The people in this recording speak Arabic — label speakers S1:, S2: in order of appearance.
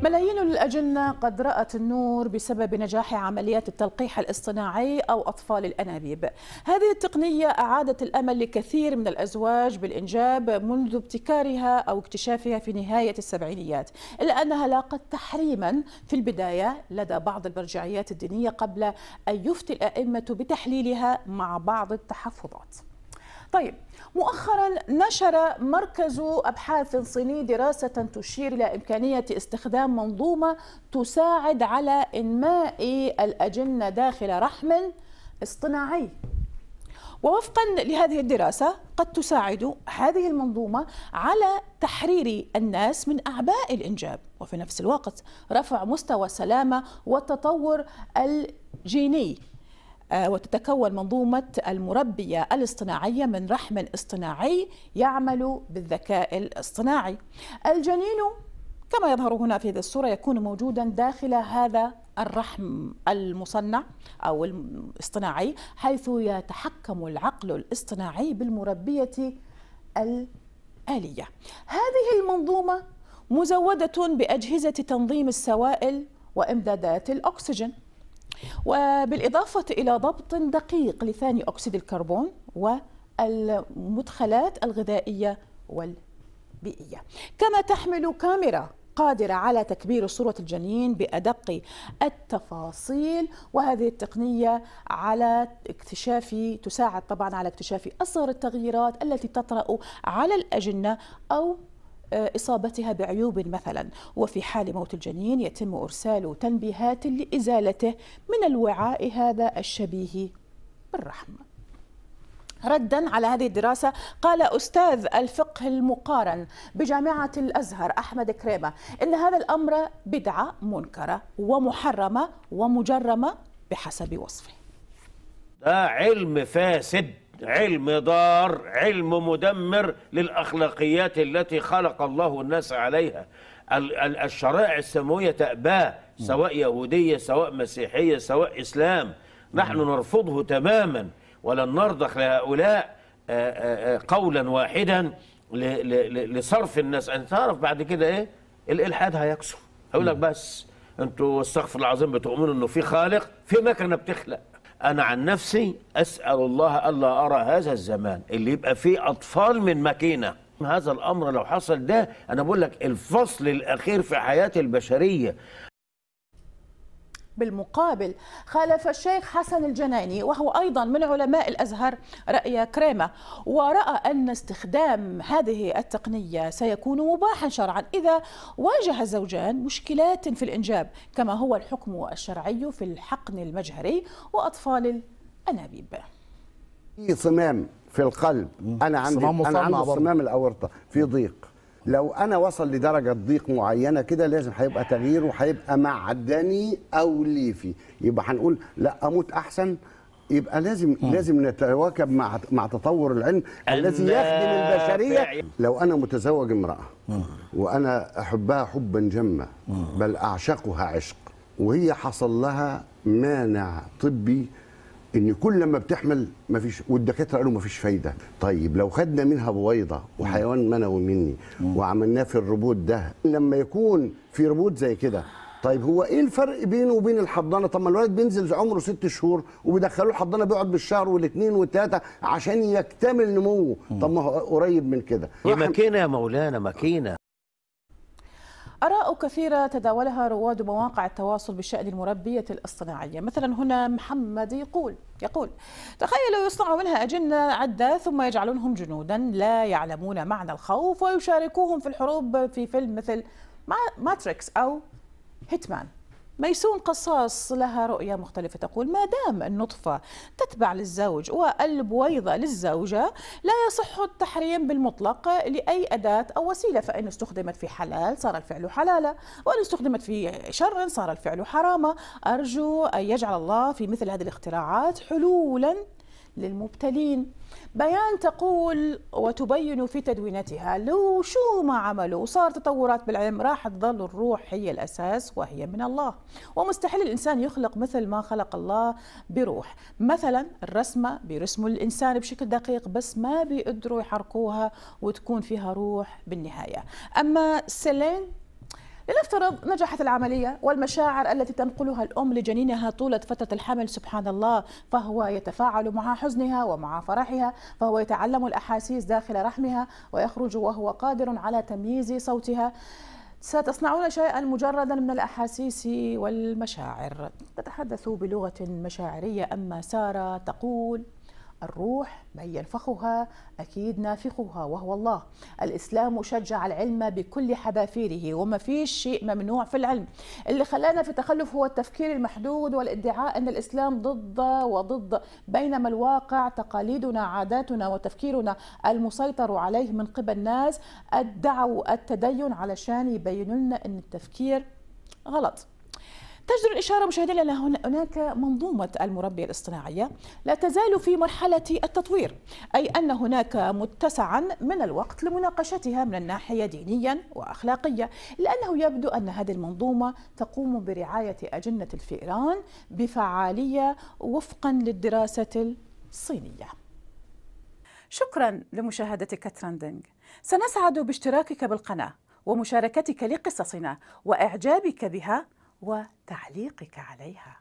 S1: ملايين الأجنة قد رأت النور بسبب نجاح عمليات التلقيح الاصطناعي أو أطفال الأنابيب هذه التقنية أعادت الأمل لكثير من الأزواج بالإنجاب منذ ابتكارها أو اكتشافها في نهاية السبعينيات إلا أنها لاقت تحريما في البداية لدى بعض المرجعيات الدينية قبل أن يفتي الأئمة بتحليلها مع بعض التحفظات طيب مؤخرا نشر مركز ابحاث صيني دراسه تشير الى امكانيه استخدام منظومه تساعد على انماء الاجنه داخل رحم اصطناعي ووفقا لهذه الدراسة قد تساعد هذه المنظومة على تحرير الناس من أعباء الإنجاب وفي نفس الوقت رفع مستوى السلامة والتطور الجيني آه، وتتكون منظومة المربية الاصطناعية من رحم اصطناعي يعمل بالذكاء الاصطناعي الجنين كما يظهر هنا في هذه الصورة يكون موجودا داخل هذا الرحم المصنع أو الاصطناعي حيث يتحكم العقل الاصطناعي بالمربية الآلية هذه المنظومة مزودة بأجهزة تنظيم السوائل وإمدادات الأكسجين وبالإضافة إلى ضبط دقيق لثاني أكسيد الكربون والمدخلات الغذائية والبيئية كما تحمل كاميرا قادرة على تكبير صورة الجنين بأدق التفاصيل وهذه التقنية على اكتشاف تساعد طبعا على اكتشاف أصغر التغييرات التي تطرأ على الأجنة أو آه، إصابتها بعيوب مثلا وفي حال موت الجنين يتم إرسال تنبيهات لإزالته من الوعاء هذا الشبيه بالرحم ردا على هذه الدراسة قال أستاذ الفقه المقارن بجامعة الأزهر أحمد كريمة إن هذا الأمر بدعة منكرة ومحرمة ومجرمة بحسب وصفه
S2: ده علم فاسد علم ضار علم مدمر للأخلاقيات التي خلق الله الناس عليها الشرائع السماوية تأباه سواء يهودية سواء مسيحية سواء إسلام نحن نرفضه تماما ولن نرضخ لهؤلاء قولا واحدا لصرف الناس أن تعرف بعد كده إيه الإلحاد هيكسر هيقول لك بس أنتوا استغفر العظيم بتؤمنوا أنه في خالق في مكنة بتخلق أنا عن نفسي أسأل الله ألا أرى هذا الزمان اللي يبقى فيه أطفال من ماكينة هذا الأمر لو حصل ده أنا بقول لك الفصل الأخير في حياة البشرية
S1: بالمقابل خالف الشيخ حسن الجناني وهو أيضا من علماء الأزهر رأي كريمة ورأى أن استخدام هذه التقنية سيكون مباحا شرعا إذا واجه الزوجان مشكلات في الإنجاب كما هو الحكم الشرعي في الحقن المجهري وأطفال الأنابيب
S2: في صمام في القلب أنا عندي أنا عندي صمام الأورطة في ضيق لو انا وصل لدرجه ضيق معينه كده لازم هيبقى تغيير وهيبقى معدني او ليفي يبقى هنقول لا اموت احسن يبقى لازم مم. لازم نتواكب مع مع تطور العلم الذي يخدم البشريه لو انا متزوج امراه وانا احبها حبا جما بل اعشقها عشق وهي حصل لها مانع طبي ان كل ما بتحمل مفيش والدكاتره قالوا مفيش فايده طيب لو خدنا منها بويضه وحيوان منوي مني وعملناه في الروبوت ده لما يكون في روبوت زي كده طيب هو ايه الفرق بينه وبين الحضانه طب ما الولد بينزل عمره ست شهور وبيدخلوه الحضانه بيقعد بالشهر والاثنين والثلاثه عشان يكتمل نموه طب ما هو قريب من كده دي ماكينه يا مولانا ماكينه
S1: آراء كثيرة تداولها رواد مواقع التواصل بشأن المربية الاصطناعية مثلا هنا محمد يقول يقول تخيلوا يصنعوا منها أجنة عدة ثم يجعلونهم جنودا لا يعلمون معنى الخوف ويشاركوهم في الحروب في فيلم مثل ماتريكس أو هيتمان ميسون قصاص لها رؤية مختلفة تقول ما دام النطفة تتبع للزوج والبويضة للزوجة لا يصح التحريم بالمطلق لأي أداة أو وسيلة فإن استخدمت في حلال صار الفعل حلالا وإن استخدمت في شر صار الفعل حراما أرجو أن يجعل الله في مثل هذه الاختراعات حلولا للمبتلين بيان تقول وتبين في تدوينتها لو شو ما عملوا وصار تطورات بالعلم راح تظل الروح هي الأساس وهي من الله ومستحيل الإنسان يخلق مثل ما خلق الله بروح مثلا الرسمة بيرسموا الإنسان بشكل دقيق بس ما بيقدروا يحركوها وتكون فيها روح بالنهاية أما سيلين لنفترض نجحت العملية والمشاعر التي تنقلها الأم لجنينها طولة فترة الحمل سبحان الله فهو يتفاعل مع حزنها ومع فرحها فهو يتعلم الأحاسيس داخل رحمها ويخرج وهو قادر على تمييز صوتها ستصنعون شيئا مجردا من الاحاسيس والمشاعر تتحدث بلغه مشاعريه اما ساره تقول الروح من ينفخها أكيد نافخها وهو الله الإسلام شجع العلم بكل حذافيره وما فيش شيء ممنوع في العلم اللي خلانا في تخلف هو التفكير المحدود والادعاء أن الإسلام ضد وضد بينما الواقع تقاليدنا عاداتنا وتفكيرنا المسيطر عليه من قبل الناس ادعوا التدين علشان يبينوا لنا أن التفكير غلط تجدر الإشارة مشاهدينا إلى هناك منظومة المربية الاصطناعية لا تزال في مرحلة التطوير أي أن هناك متسعا من الوقت لمناقشتها من الناحية دينيا وأخلاقية لأنه يبدو أن هذه المنظومة تقوم برعاية أجنة الفئران بفعالية وفقا للدراسة الصينية شكرا لمشاهدتك ترندنج سنسعد باشتراكك بالقناة ومشاركتك لقصصنا وإعجابك بها وتعليقك عليها